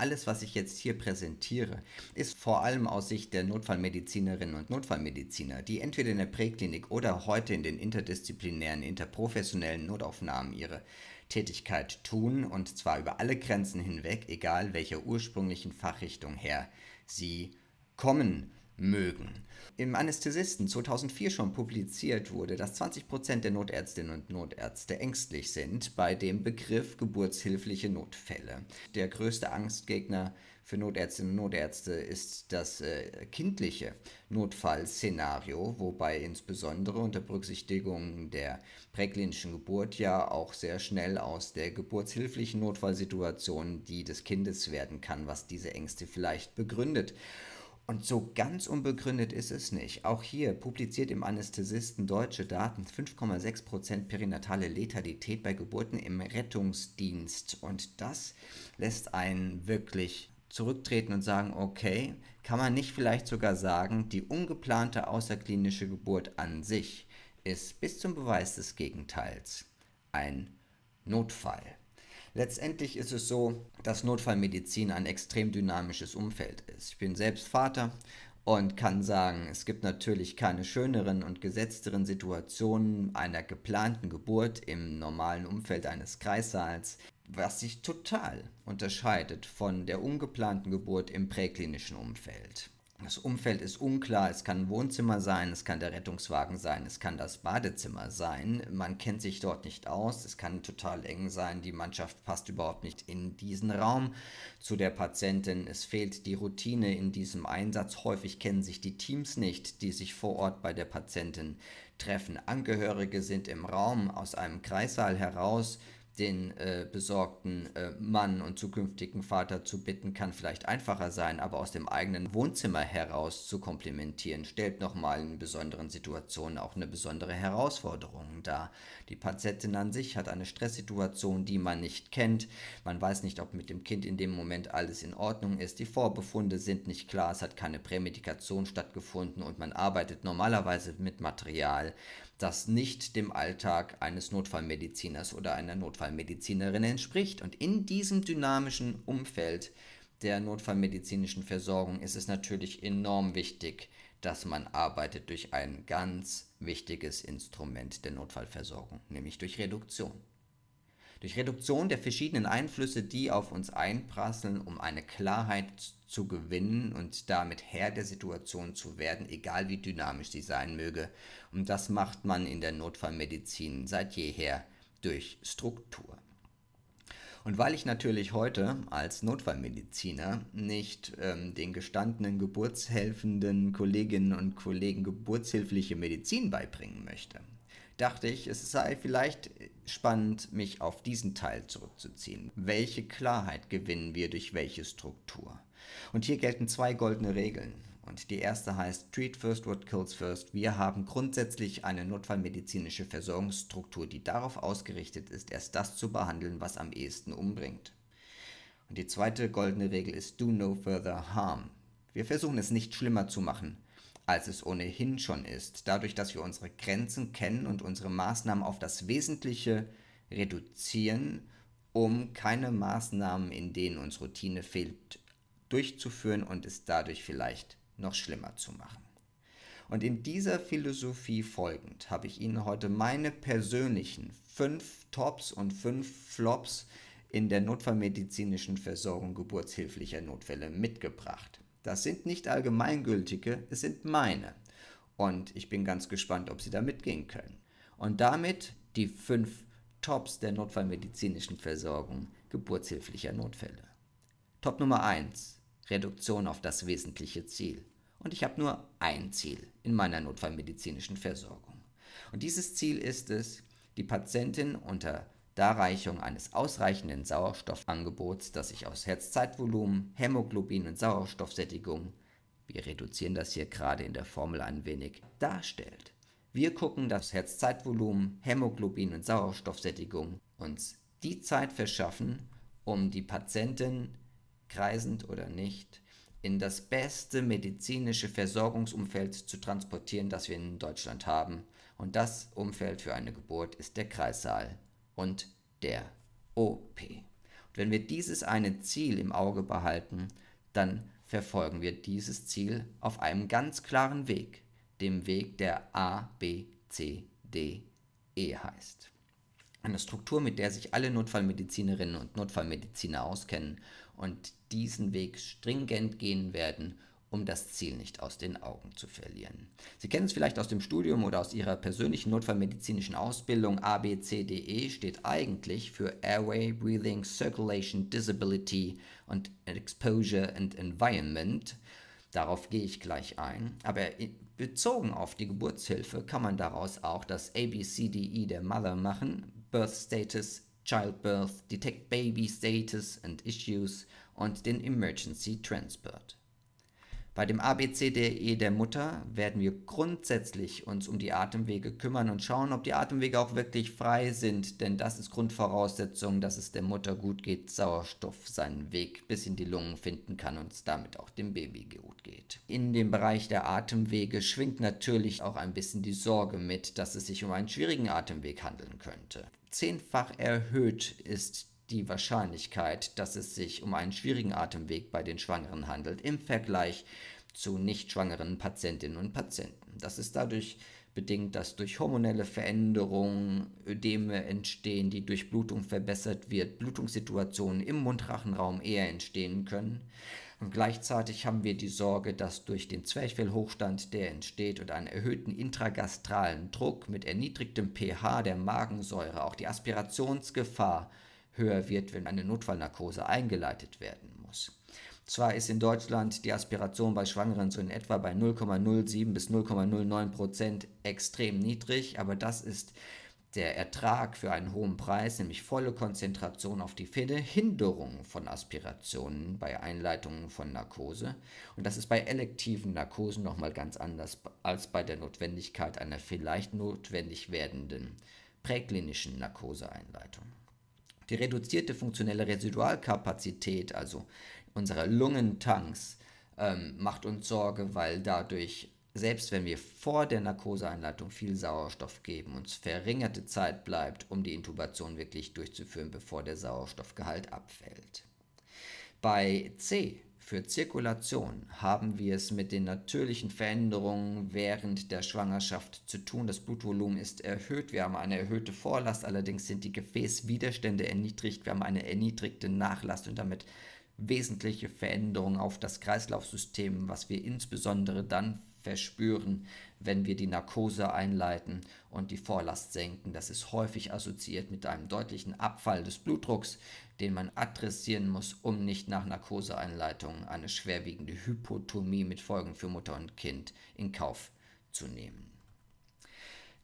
alles, was ich jetzt hier präsentiere, ist vor allem aus Sicht der Notfallmedizinerinnen und Notfallmediziner, die entweder in der Präklinik oder heute in den interdisziplinären, interprofessionellen Notaufnahmen ihre Tätigkeit tun, und zwar über alle Grenzen hinweg, egal welcher ursprünglichen Fachrichtung her sie kommen mögen. Im Anästhesisten 2004 schon publiziert wurde, dass 20% der Notärztinnen und Notärzte ängstlich sind bei dem Begriff geburtshilfliche Notfälle. Der größte Angstgegner für Notärztinnen und Notärzte ist das äh, kindliche Notfallszenario, wobei insbesondere unter Berücksichtigung der präklinischen Geburt ja auch sehr schnell aus der geburtshilflichen Notfallsituation die des Kindes werden kann, was diese Ängste vielleicht begründet. Und so ganz unbegründet ist es nicht. Auch hier publiziert im Anästhesisten deutsche Daten 5,6% perinatale Letalität bei Geburten im Rettungsdienst. Und das lässt einen wirklich zurücktreten und sagen, okay, kann man nicht vielleicht sogar sagen, die ungeplante außerklinische Geburt an sich ist bis zum Beweis des Gegenteils ein Notfall. Letztendlich ist es so, dass Notfallmedizin ein extrem dynamisches Umfeld ist. Ich bin selbst Vater und kann sagen, es gibt natürlich keine schöneren und gesetzteren Situationen einer geplanten Geburt im normalen Umfeld eines Kreissaals, was sich total unterscheidet von der ungeplanten Geburt im präklinischen Umfeld. Das Umfeld ist unklar, es kann ein Wohnzimmer sein, es kann der Rettungswagen sein, es kann das Badezimmer sein, man kennt sich dort nicht aus, es kann total eng sein, die Mannschaft passt überhaupt nicht in diesen Raum zu der Patientin, es fehlt die Routine in diesem Einsatz, häufig kennen sich die Teams nicht, die sich vor Ort bei der Patientin treffen, Angehörige sind im Raum aus einem Kreissaal heraus, den äh, besorgten äh, Mann und zukünftigen Vater zu bitten, kann vielleicht einfacher sein, aber aus dem eigenen Wohnzimmer heraus zu komplimentieren, stellt nochmal in besonderen Situationen auch eine besondere Herausforderung dar. Die Patientin an sich hat eine Stresssituation, die man nicht kennt. Man weiß nicht, ob mit dem Kind in dem Moment alles in Ordnung ist. Die Vorbefunde sind nicht klar, es hat keine Prämedikation stattgefunden und man arbeitet normalerweise mit Material, das nicht dem Alltag eines Notfallmediziners oder einer Notfall Notfallmedizinerinnen spricht. Und in diesem dynamischen Umfeld der notfallmedizinischen Versorgung ist es natürlich enorm wichtig, dass man arbeitet durch ein ganz wichtiges Instrument der Notfallversorgung, nämlich durch Reduktion. Durch Reduktion der verschiedenen Einflüsse, die auf uns einprasseln, um eine Klarheit zu gewinnen und damit Herr der Situation zu werden, egal wie dynamisch sie sein möge. Und das macht man in der Notfallmedizin seit jeher durch Struktur. Und weil ich natürlich heute als Notfallmediziner nicht ähm, den gestandenen geburtshelfenden Kolleginnen und Kollegen geburtshilfliche Medizin beibringen möchte, dachte ich, es sei vielleicht spannend, mich auf diesen Teil zurückzuziehen. Welche Klarheit gewinnen wir durch welche Struktur? Und hier gelten zwei goldene Regeln und die erste heißt Treat First What Kills First. Wir haben grundsätzlich eine notfallmedizinische Versorgungsstruktur, die darauf ausgerichtet ist, erst das zu behandeln, was am ehesten umbringt. Und die zweite goldene Regel ist Do No Further Harm. Wir versuchen es nicht schlimmer zu machen, als es ohnehin schon ist, dadurch, dass wir unsere Grenzen kennen und unsere Maßnahmen auf das Wesentliche reduzieren, um keine Maßnahmen, in denen uns Routine fehlt, durchzuführen und es dadurch vielleicht noch schlimmer zu machen. Und in dieser Philosophie folgend habe ich Ihnen heute meine persönlichen fünf Tops und fünf Flops in der notfallmedizinischen Versorgung geburtshilflicher Notfälle mitgebracht. Das sind nicht allgemeingültige, es sind meine. Und ich bin ganz gespannt, ob Sie da mitgehen können. Und damit die fünf Tops der notfallmedizinischen Versorgung geburtshilflicher Notfälle. Top Nummer 1. Reduktion auf das wesentliche Ziel. Und ich habe nur ein Ziel in meiner notfallmedizinischen Versorgung. Und dieses Ziel ist es, die Patientin unter Darreichung eines ausreichenden Sauerstoffangebots, das sich aus Herzzeitvolumen, Hämoglobin und Sauerstoffsättigung, wir reduzieren das hier gerade in der Formel ein wenig, darstellt. Wir gucken, dass Herzzeitvolumen, Hämoglobin und Sauerstoffsättigung uns die Zeit verschaffen, um die Patientin kreisend oder nicht, in das beste medizinische Versorgungsumfeld zu transportieren, das wir in Deutschland haben. Und das Umfeld für eine Geburt ist der Kreissaal und der OP. Und wenn wir dieses eine Ziel im Auge behalten, dann verfolgen wir dieses Ziel auf einem ganz klaren Weg, dem Weg der A, B, C, D, E heißt eine Struktur, mit der sich alle Notfallmedizinerinnen und Notfallmediziner auskennen und diesen Weg stringent gehen werden, um das Ziel nicht aus den Augen zu verlieren. Sie kennen es vielleicht aus dem Studium oder aus Ihrer persönlichen notfallmedizinischen Ausbildung. ABCDE steht eigentlich für Airway, Breathing, Circulation, Disability und Exposure and Environment. Darauf gehe ich gleich ein. Aber bezogen auf die Geburtshilfe kann man daraus auch das ABCDE der Mother machen, birth status, childbirth, detect baby status and issues, and then Emergency Transport. Bei dem ABCDE der Mutter werden wir grundsätzlich uns um die Atemwege kümmern und schauen, ob die Atemwege auch wirklich frei sind, denn das ist Grundvoraussetzung, dass es der Mutter gut geht, Sauerstoff seinen Weg bis in die Lungen finden kann und es damit auch dem Baby gut geht. In dem Bereich der Atemwege schwingt natürlich auch ein bisschen die Sorge mit, dass es sich um einen schwierigen Atemweg handeln könnte. Zehnfach erhöht ist die Wahrscheinlichkeit, dass es sich um einen schwierigen Atemweg bei den Schwangeren handelt im Vergleich zu nicht schwangeren Patientinnen und Patienten. Das ist dadurch bedingt, dass durch hormonelle Veränderungen Ödeme entstehen, die durch Blutung verbessert wird, Blutungssituationen im Mundrachenraum eher entstehen können. Und gleichzeitig haben wir die Sorge, dass durch den Zwerchfellhochstand, der entsteht, und einen erhöhten intragastralen Druck mit erniedrigtem pH der Magensäure auch die Aspirationsgefahr höher wird, wenn eine Notfallnarkose eingeleitet werden muss. Zwar ist in Deutschland die Aspiration bei Schwangeren so in etwa bei 0,07 bis 0,09 Prozent extrem niedrig, aber das ist der Ertrag für einen hohen Preis, nämlich volle Konzentration auf die Pille, Hinderung von Aspirationen bei Einleitungen von Narkose. Und das ist bei elektiven Narkosen nochmal ganz anders als bei der Notwendigkeit einer vielleicht notwendig werdenden präklinischen Narkoseeinleitung. Die reduzierte funktionelle Residualkapazität, also unserer Lungentanks, ähm, macht uns Sorge, weil dadurch, selbst wenn wir vor der Narkoseeinleitung viel Sauerstoff geben, uns verringerte Zeit bleibt, um die Intubation wirklich durchzuführen, bevor der Sauerstoffgehalt abfällt. Bei C für Zirkulation haben wir es mit den natürlichen Veränderungen während der Schwangerschaft zu tun. Das Blutvolumen ist erhöht, wir haben eine erhöhte Vorlast, allerdings sind die Gefäßwiderstände erniedrigt, wir haben eine erniedrigte Nachlast und damit wesentliche Veränderungen auf das Kreislaufsystem, was wir insbesondere dann verspüren, wenn wir die Narkose einleiten und die Vorlast senken. Das ist häufig assoziiert mit einem deutlichen Abfall des Blutdrucks, den man adressieren muss, um nicht nach Narkoseeinleitung eine schwerwiegende Hypotomie mit Folgen für Mutter und Kind in Kauf zu nehmen.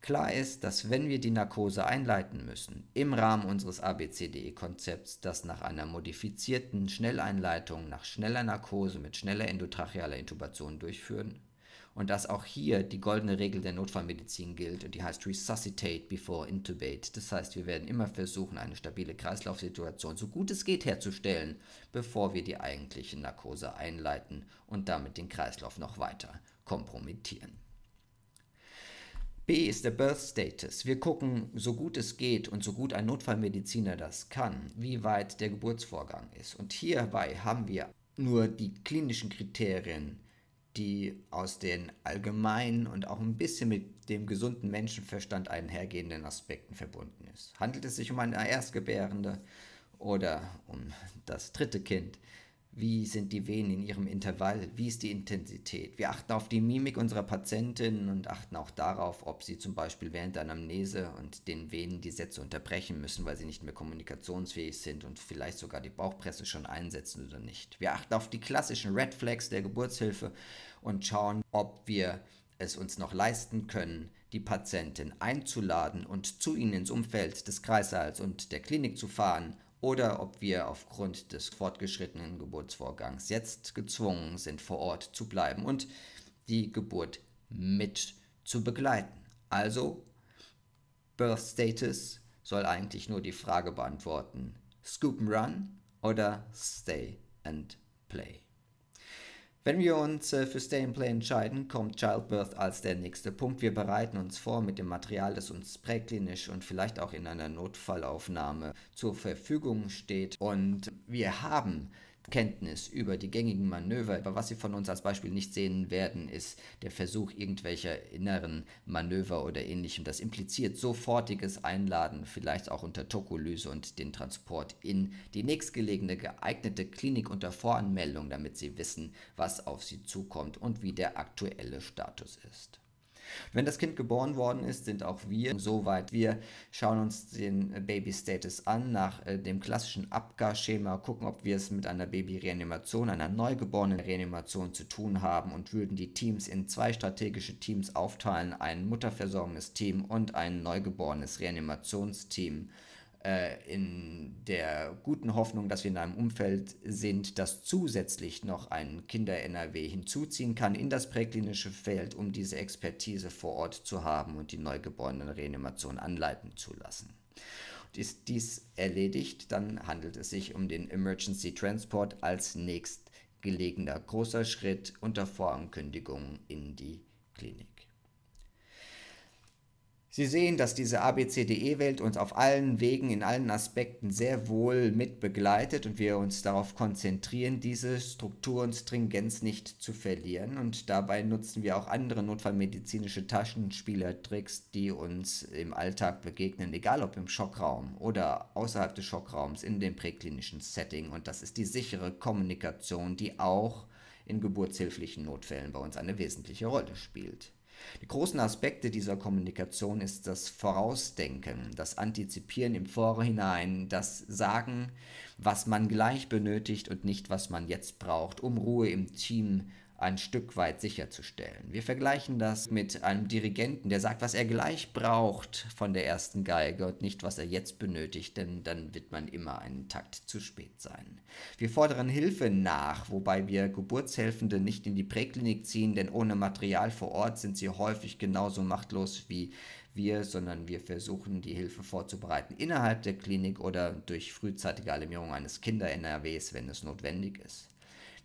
Klar ist, dass wenn wir die Narkose einleiten müssen, im Rahmen unseres ABCDE-Konzepts, das nach einer modifizierten Schnelleinleitung, nach schneller Narkose mit schneller endotrachealer Intubation durchführen und dass auch hier die goldene Regel der Notfallmedizin gilt und die heißt resuscitate before intubate. Das heißt, wir werden immer versuchen, eine stabile Kreislaufsituation so gut es geht herzustellen, bevor wir die eigentliche Narkose einleiten und damit den Kreislauf noch weiter kompromittieren. B ist der Birth Status. Wir gucken, so gut es geht und so gut ein Notfallmediziner das kann, wie weit der Geburtsvorgang ist. Und hierbei haben wir nur die klinischen Kriterien die aus den allgemeinen und auch ein bisschen mit dem gesunden Menschenverstand einhergehenden Aspekten verbunden ist. Handelt es sich um eine Erstgebärende oder um das dritte Kind, wie sind die Venen in ihrem Intervall? Wie ist die Intensität? Wir achten auf die Mimik unserer Patientinnen und achten auch darauf, ob sie zum Beispiel während der Anamnese und den Venen die Sätze unterbrechen müssen, weil sie nicht mehr kommunikationsfähig sind und vielleicht sogar die Bauchpresse schon einsetzen oder nicht. Wir achten auf die klassischen Red Flags der Geburtshilfe und schauen, ob wir es uns noch leisten können, die Patientin einzuladen und zu ihnen ins Umfeld des Kreißsaals und der Klinik zu fahren oder ob wir aufgrund des fortgeschrittenen Geburtsvorgangs jetzt gezwungen sind, vor Ort zu bleiben und die Geburt mit zu begleiten. Also, Birth Status soll eigentlich nur die Frage beantworten, Scoop and Run oder Stay and Play. Wenn wir uns äh, für Stay and Play entscheiden, kommt Childbirth als der nächste Punkt. Wir bereiten uns vor mit dem Material, das uns präklinisch und vielleicht auch in einer Notfallaufnahme zur Verfügung steht. Und wir haben Kenntnis über die gängigen Manöver. Aber was Sie von uns als Beispiel nicht sehen werden, ist der Versuch irgendwelcher inneren Manöver oder ähnlichem. Das impliziert sofortiges Einladen, vielleicht auch unter Tokolyse und den Transport in die nächstgelegene geeignete Klinik unter Voranmeldung, damit Sie wissen, was auf Sie zukommt und wie der aktuelle Status ist. Wenn das Kind geboren worden ist, sind auch wir soweit. Wir schauen uns den Baby-Status an nach äh, dem klassischen abgar gucken, ob wir es mit einer Baby-Reanimation, einer neugeborenen Reanimation zu tun haben und würden die Teams in zwei strategische Teams aufteilen, ein Mutterversorgungsteam und ein neugeborenes Reanimationsteam. Äh, in der guten Hoffnung, dass wir in einem Umfeld sind, das zusätzlich noch ein Kinder-NRW hinzuziehen kann in das präklinische Feld, um diese Expertise vor Ort zu haben und die neugeborenen Reanimation anleiten zu lassen. Und ist dies erledigt, dann handelt es sich um den Emergency Transport als nächstgelegener großer Schritt unter Vorankündigung in die Klinik. Sie sehen, dass diese ABCDE-Welt uns auf allen Wegen, in allen Aspekten sehr wohl mit begleitet und wir uns darauf konzentrieren, diese Struktur und Stringenz nicht zu verlieren. Und dabei nutzen wir auch andere notfallmedizinische Taschenspielertricks, die uns im Alltag begegnen, egal ob im Schockraum oder außerhalb des Schockraums, in dem präklinischen Setting. Und das ist die sichere Kommunikation, die auch in geburtshilflichen Notfällen bei uns eine wesentliche Rolle spielt. Die großen Aspekte dieser Kommunikation ist das Vorausdenken, das Antizipieren im Vorhinein, das Sagen, was man gleich benötigt und nicht, was man jetzt braucht, um Ruhe im Team ein Stück weit sicherzustellen. Wir vergleichen das mit einem Dirigenten, der sagt, was er gleich braucht von der ersten Geige und nicht, was er jetzt benötigt, denn dann wird man immer einen Takt zu spät sein. Wir fordern Hilfe nach, wobei wir Geburtshelfende nicht in die Präklinik ziehen, denn ohne Material vor Ort sind sie häufig genauso machtlos wie wir, sondern wir versuchen, die Hilfe vorzubereiten innerhalb der Klinik oder durch frühzeitige Alarmierung eines Kinder-NRWs, wenn es notwendig ist.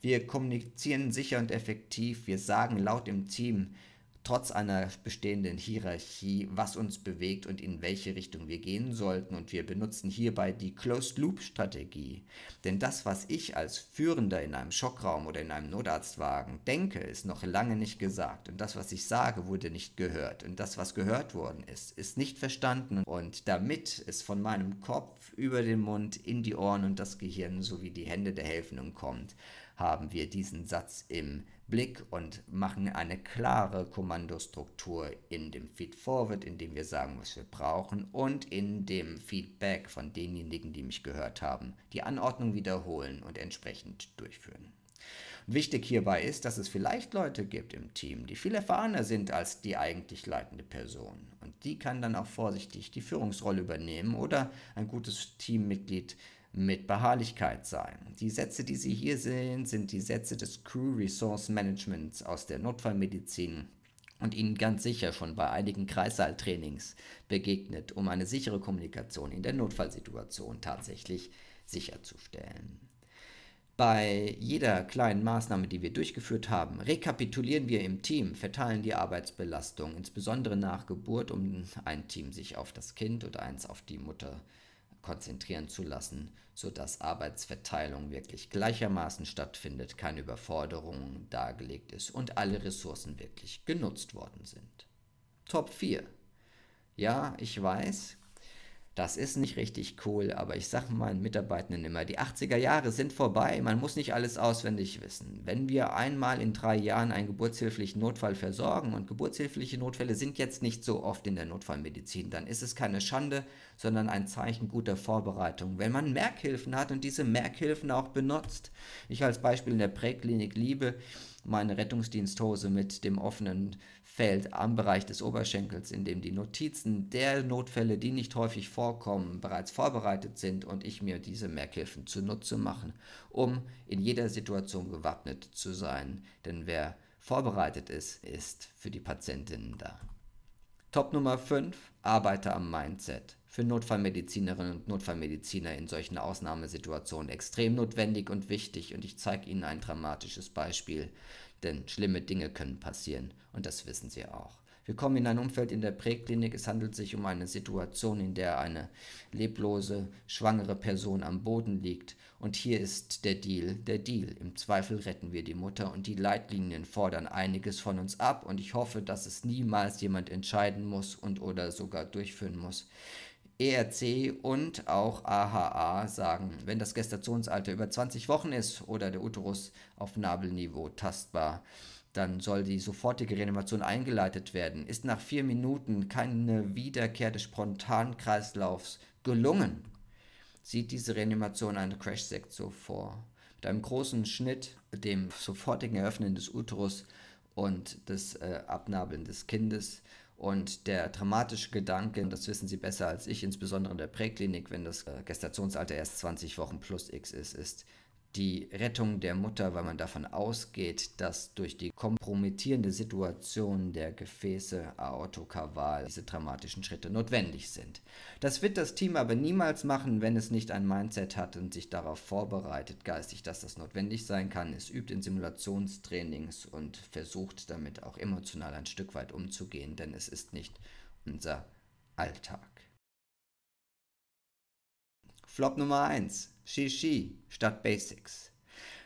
Wir kommunizieren sicher und effektiv. Wir sagen laut im Team, trotz einer bestehenden Hierarchie, was uns bewegt und in welche Richtung wir gehen sollten. Und wir benutzen hierbei die Closed-Loop-Strategie. Denn das, was ich als Führender in einem Schockraum oder in einem Notarztwagen denke, ist noch lange nicht gesagt. Und das, was ich sage, wurde nicht gehört. Und das, was gehört worden ist, ist nicht verstanden. Und damit es von meinem Kopf über den Mund in die Ohren und das Gehirn sowie die Hände der Helfenden kommt, haben wir diesen Satz im Blick und machen eine klare Kommandostruktur in dem Feedforward, Forward, indem wir sagen, was wir brauchen und in dem Feedback von denjenigen, die mich gehört haben, die Anordnung wiederholen und entsprechend durchführen. Wichtig hierbei ist, dass es vielleicht Leute gibt im Team, die viel erfahrener sind als die eigentlich leitende Person. Und die kann dann auch vorsichtig die Führungsrolle übernehmen oder ein gutes Teammitglied mit Beharrlichkeit sein. Die Sätze, die Sie hier sehen, sind die Sätze des Crew Resource Managements aus der Notfallmedizin und Ihnen ganz sicher schon bei einigen Kreissaaltrainings begegnet, um eine sichere Kommunikation in der Notfallsituation tatsächlich sicherzustellen. Bei jeder kleinen Maßnahme, die wir durchgeführt haben, rekapitulieren wir im Team, verteilen die Arbeitsbelastung, insbesondere nach Geburt, um ein Team sich auf das Kind und eins auf die Mutter zu konzentrieren zu lassen, sodass Arbeitsverteilung wirklich gleichermaßen stattfindet, keine Überforderung dargelegt ist und alle Ressourcen wirklich genutzt worden sind. Top 4. Ja, ich weiß, das ist nicht richtig cool, aber ich sage meinen Mitarbeitenden immer, die 80er Jahre sind vorbei, man muss nicht alles auswendig wissen. Wenn wir einmal in drei Jahren einen geburtshilflichen Notfall versorgen und geburtshilfliche Notfälle sind jetzt nicht so oft in der Notfallmedizin, dann ist es keine Schande, sondern ein Zeichen guter Vorbereitung. Wenn man Merkhilfen hat und diese Merkhilfen auch benutzt, ich als Beispiel in der Präklinik liebe meine Rettungsdiensthose mit dem offenen fällt am Bereich des Oberschenkels, in dem die Notizen der Notfälle, die nicht häufig vorkommen, bereits vorbereitet sind und ich mir diese Merkhilfen zunutze machen, um in jeder Situation gewappnet zu sein. Denn wer vorbereitet ist, ist für die Patientinnen da. Top Nummer 5, arbeite am Mindset. Für Notfallmedizinerinnen und Notfallmediziner in solchen Ausnahmesituationen extrem notwendig und wichtig und ich zeige Ihnen ein dramatisches Beispiel. Denn schlimme Dinge können passieren und das wissen sie auch. Wir kommen in ein Umfeld in der Präklinik. Es handelt sich um eine Situation, in der eine leblose, schwangere Person am Boden liegt. Und hier ist der Deal, der Deal. Im Zweifel retten wir die Mutter und die Leitlinien fordern einiges von uns ab. Und ich hoffe, dass es niemals jemand entscheiden muss und oder sogar durchführen muss. ERC und auch AHA sagen, wenn das Gestationsalter über 20 Wochen ist oder der Uterus auf Nabelniveau tastbar, dann soll die sofortige Reanimation eingeleitet werden. Ist nach vier Minuten keine Wiederkehr des Spontankreislaufs gelungen, sieht diese Reanimation eine Crash-Sektion vor. Mit einem großen Schnitt, dem sofortigen Eröffnen des Uterus und des äh, Abnabeln des Kindes und der dramatische Gedanke, das wissen Sie besser als ich, insbesondere in der Präklinik, wenn das äh, Gestationsalter erst 20 Wochen plus X ist, ist, die Rettung der Mutter, weil man davon ausgeht, dass durch die kompromittierende Situation der Gefäße aortokaval diese dramatischen Schritte notwendig sind. Das wird das Team aber niemals machen, wenn es nicht ein Mindset hat und sich darauf vorbereitet, geistig, dass das notwendig sein kann. Es übt in Simulationstrainings und versucht damit auch emotional ein Stück weit umzugehen, denn es ist nicht unser Alltag. Flop Nummer 1. Shishi statt Basics.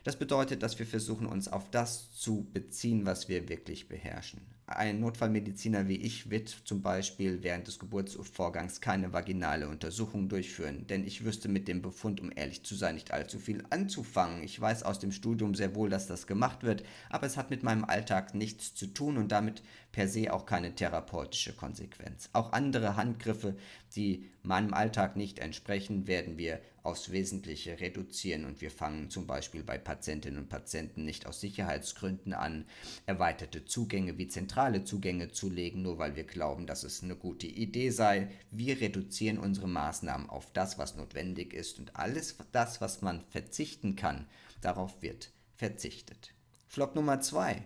Das bedeutet, dass wir versuchen, uns auf das zu beziehen, was wir wirklich beherrschen. Ein Notfallmediziner wie ich wird zum Beispiel während des Geburtsvorgangs keine vaginale Untersuchung durchführen, denn ich wüsste mit dem Befund, um ehrlich zu sein, nicht allzu viel anzufangen. Ich weiß aus dem Studium sehr wohl, dass das gemacht wird, aber es hat mit meinem Alltag nichts zu tun und damit per se auch keine therapeutische Konsequenz. Auch andere Handgriffe, die meinem Alltag nicht entsprechen, werden wir aufs Wesentliche reduzieren und wir fangen zum Beispiel bei Patientinnen und Patienten nicht aus Sicherheitsgründen an, erweiterte Zugänge wie zentrale Zugänge zu legen, nur weil wir glauben, dass es eine gute Idee sei. Wir reduzieren unsere Maßnahmen auf das, was notwendig ist und alles das, was man verzichten kann, darauf wird verzichtet. Flop Nummer zwei: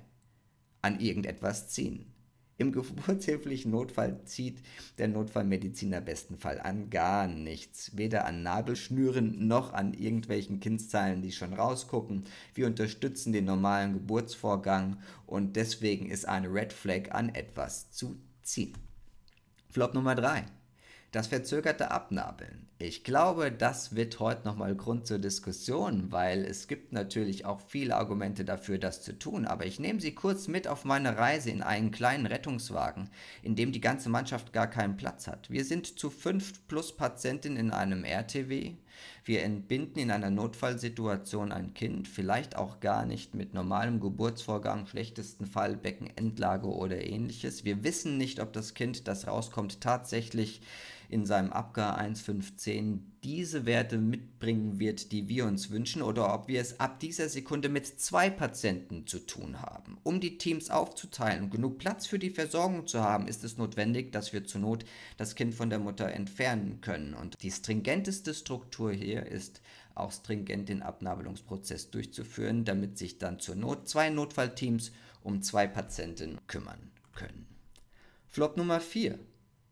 An irgendetwas ziehen. Im geburtshilflichen Notfall zieht der Notfallmediziner besten Fall an gar nichts. Weder an Nabelschnüren noch an irgendwelchen Kindzahlen, die schon rausgucken. Wir unterstützen den normalen Geburtsvorgang und deswegen ist eine Red Flag an etwas zu ziehen. Flop Nummer 3 das verzögerte Abnabeln. Ich glaube, das wird heute nochmal Grund zur Diskussion, weil es gibt natürlich auch viele Argumente dafür, das zu tun, aber ich nehme Sie kurz mit auf meine Reise in einen kleinen Rettungswagen, in dem die ganze Mannschaft gar keinen Platz hat. Wir sind zu fünf plus Patientin in einem RTW. Wir entbinden in einer Notfallsituation ein Kind, vielleicht auch gar nicht mit normalem Geburtsvorgang, schlechtesten Fall Beckenendlage oder ähnliches. Wir wissen nicht, ob das Kind, das rauskommt, tatsächlich in seinem Abgar 1510 diese Werte mitbringen wird, die wir uns wünschen, oder ob wir es ab dieser Sekunde mit zwei Patienten zu tun haben. Um die Teams aufzuteilen und genug Platz für die Versorgung zu haben, ist es notwendig, dass wir zur Not das Kind von der Mutter entfernen können. Und die stringenteste Struktur hier ist auch stringent den Abnabelungsprozess durchzuführen, damit sich dann zur Not zwei Notfallteams um zwei Patienten kümmern können. Flop Nummer 4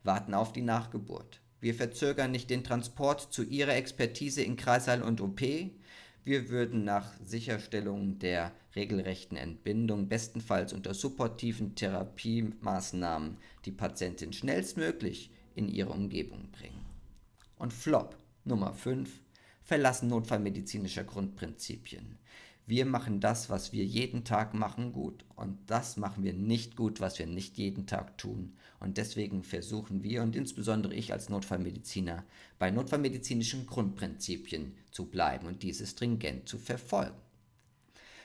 warten auf die Nachgeburt. Wir verzögern nicht den Transport zu Ihrer Expertise in Kreißsaal und OP. Wir würden nach Sicherstellung der regelrechten Entbindung bestenfalls unter supportiven Therapiemaßnahmen die Patientin schnellstmöglich in ihre Umgebung bringen. Und Flop Nummer 5. Verlassen notfallmedizinischer Grundprinzipien. Wir machen das, was wir jeden Tag machen, gut. Und das machen wir nicht gut, was wir nicht jeden Tag tun. Und deswegen versuchen wir und insbesondere ich als Notfallmediziner bei notfallmedizinischen Grundprinzipien zu bleiben und diese stringent zu verfolgen.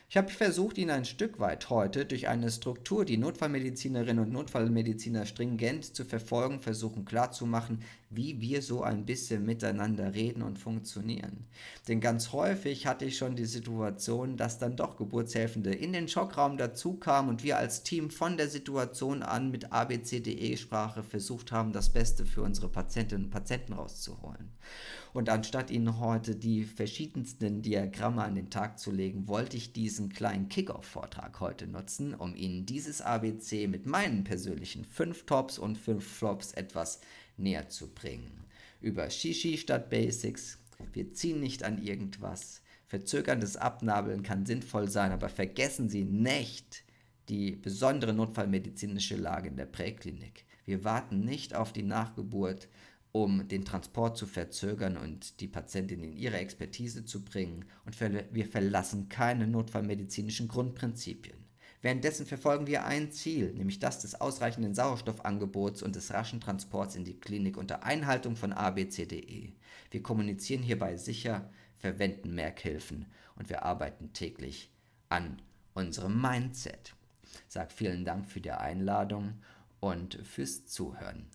Ich habe versucht, Ihnen ein Stück weit heute durch eine Struktur, die Notfallmedizinerinnen und Notfallmediziner stringent zu verfolgen, versuchen klarzumachen, wie wir so ein bisschen miteinander reden und funktionieren. Denn ganz häufig hatte ich schon die Situation, dass dann doch Geburtshelfende in den Schockraum dazukamen und wir als Team von der Situation an mit ABCDE-Sprache versucht haben, das Beste für unsere Patientinnen und Patienten rauszuholen. Und anstatt ihnen heute die verschiedensten Diagramme an den Tag zu legen, wollte ich diesen kleinen Kickoff-Vortrag heute nutzen, um ihnen dieses ABC mit meinen persönlichen fünf Tops und fünf Flops etwas näher zu bringen. Über Shishi statt Basics. Wir ziehen nicht an irgendwas. Verzögerndes Abnabeln kann sinnvoll sein, aber vergessen Sie nicht die besondere notfallmedizinische Lage in der Präklinik. Wir warten nicht auf die Nachgeburt, um den Transport zu verzögern und die Patientin in ihre Expertise zu bringen. Und wir verlassen keine notfallmedizinischen Grundprinzipien. Währenddessen verfolgen wir ein Ziel, nämlich das des ausreichenden Sauerstoffangebots und des raschen Transports in die Klinik unter Einhaltung von ABCDE. Wir kommunizieren hierbei sicher, verwenden Merkhilfen und wir arbeiten täglich an unserem Mindset. Sag vielen Dank für die Einladung und fürs Zuhören.